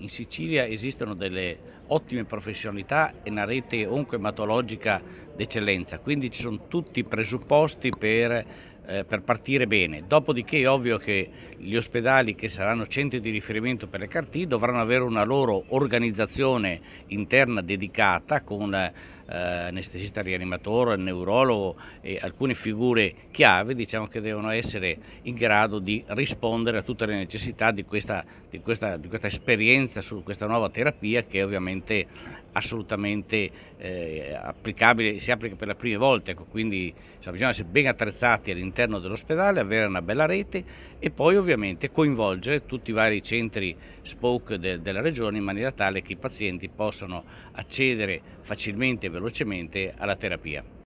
In Sicilia esistono delle ottime professionalità e una rete onco-ematologica d'eccellenza, quindi ci sono tutti i presupposti per eh, per partire bene. Dopodiché è ovvio che gli ospedali che saranno centri di riferimento per le CAR-T dovranno avere una loro organizzazione interna dedicata con eh, anestesista rianimatore, neurologo e alcune figure chiave diciamo, che devono essere in grado di rispondere a tutte le necessità di questa, di questa, di questa esperienza su questa nuova terapia che ovviamente assolutamente eh, applicabile, si applica per la prima volta, ecco, quindi insomma, bisogna essere ben attrezzati all'interno dell'ospedale, avere una bella rete e poi ovviamente coinvolgere tutti i vari centri spoke de della regione in maniera tale che i pazienti possano accedere facilmente e velocemente alla terapia.